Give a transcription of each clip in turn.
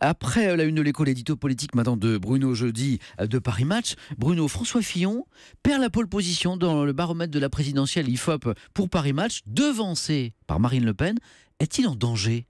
Après la une de l'école édito politique maintenant de Bruno Jeudi euh, de Paris Match, Bruno François Fillon perd la pole position dans le baromètre de la présidentielle IFOP pour Paris Match, devancé par Marine Le Pen. Est-il en danger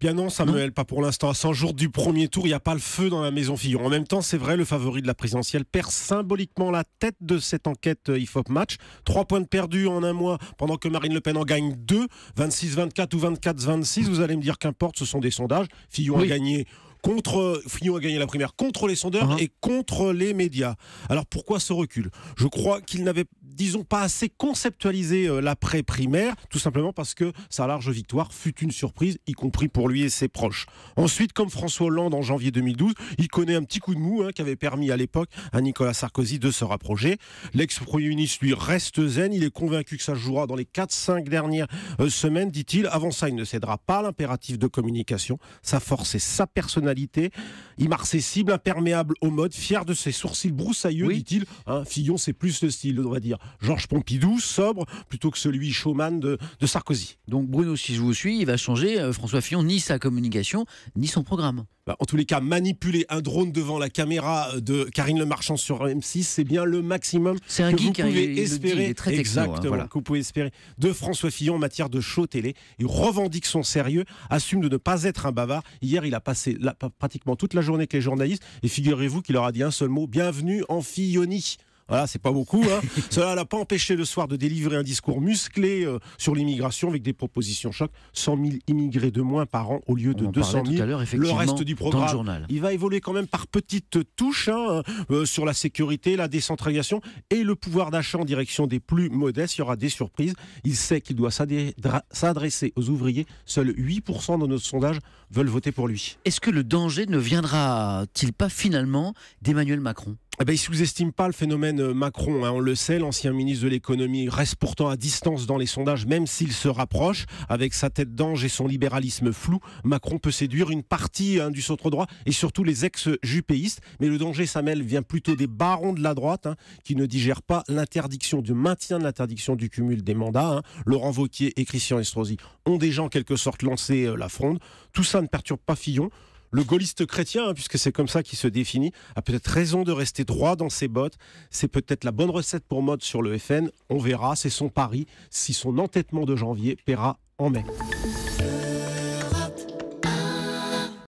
Bien non, Samuel, pas pour l'instant. À 100 jours du premier tour, il n'y a pas le feu dans la maison Fillon. En même temps, c'est vrai, le favori de la présidentielle perd symboliquement la tête de cette enquête euh, IFOP match. Trois points de en un mois, pendant que Marine Le Pen en gagne deux, 26-24 ou 24-26. Vous allez me dire qu'importe, ce sont des sondages. Fillon a gagné contre Fillon a gagné la primaire contre les sondeurs uh-huh. et contre les médias. Alors pourquoi ce recul Je crois qu'il n'avait disons pas assez conceptualisé euh, l'après-primaire, tout simplement parce que sa large victoire fut une surprise, y compris pour lui et ses proches. Ensuite, comme François Hollande en janvier 2012, il connaît un petit coup de mou hein, qui avait permis à l'époque à Nicolas Sarkozy de se rapprocher. L'ex-premier ministre lui reste zen, il est convaincu que ça jouera dans les 4-5 dernières euh, semaines, dit-il. Avant ça, il ne cédera pas l'impératif de communication. Sa force et sa personnalité personnalité, immarcessible, imperméable aux modes, fier de ses sourcils broussailleux, dit-il. Fillon, c'est plus le style, on va dire. Georges Pompidou, sobre, plutôt que celui showman de, Sarkozy. Donc Bruno, si je vous suis, il va changer euh, François Fillon ni sa communication, ni son programme. Bah, en tous les cas, manipuler un drone devant la caméra euh, de Karine Le Marchand sur M6, c'est bien le maximum que vous hein, pouvez espérer. Hein, vous pouvez espérer de François Fillon en matière de show télé. Il revendique son sérieux, assume de ne pas être un bavard. Hier, il a passé pratiquement toute la journée avec les journalistes et figurez-vous qu'il leur a dit un seul mot Bienvenue en Filloni. Voilà, c'est pas beaucoup. Hein. Cela n'a pas empêché le soir de délivrer un discours musclé euh, sur l'immigration avec des propositions choc. 100 000 immigrés de moins par an au lieu de 200 000. le reste du programme. Il va évoluer quand même par petites touches hein, euh, sur la sécurité, la décentralisation et le pouvoir d'achat en direction des plus modestes. Il y aura des surprises. Il sait qu'il doit s'adresser aux ouvriers. Seuls 8% de notre sondage veulent voter pour lui. Est-ce que le danger ne viendra-t-il pas finalement d'Emmanuel Macron eh ben, il sous-estime pas le phénomène euh, Macron. Hein. On le sait, l'ancien ministre de l'économie reste pourtant à distance dans les sondages, même s'il se rapproche. Avec sa tête d'ange et son libéralisme flou, Macron peut séduire une partie hein, du centre droit et surtout les ex-jupéistes. Mais le danger, Samel, vient plutôt des barons de la droite hein, qui ne digèrent pas l'interdiction du maintien de l'interdiction du cumul des mandats. Laurent Vauquier et Christian Estrosi ont déjà en quelque sorte lancé euh, la fronde. Tout ça ne perturbe pas Fillon le gaulliste chrétien, hein, puisque c'est comme ça qu'il se définit, a peut-être raison de rester droit dans ses bottes. C'est peut-être la bonne recette pour mode sur le FN. On verra, c'est son pari, si son entêtement de janvier paiera en mai.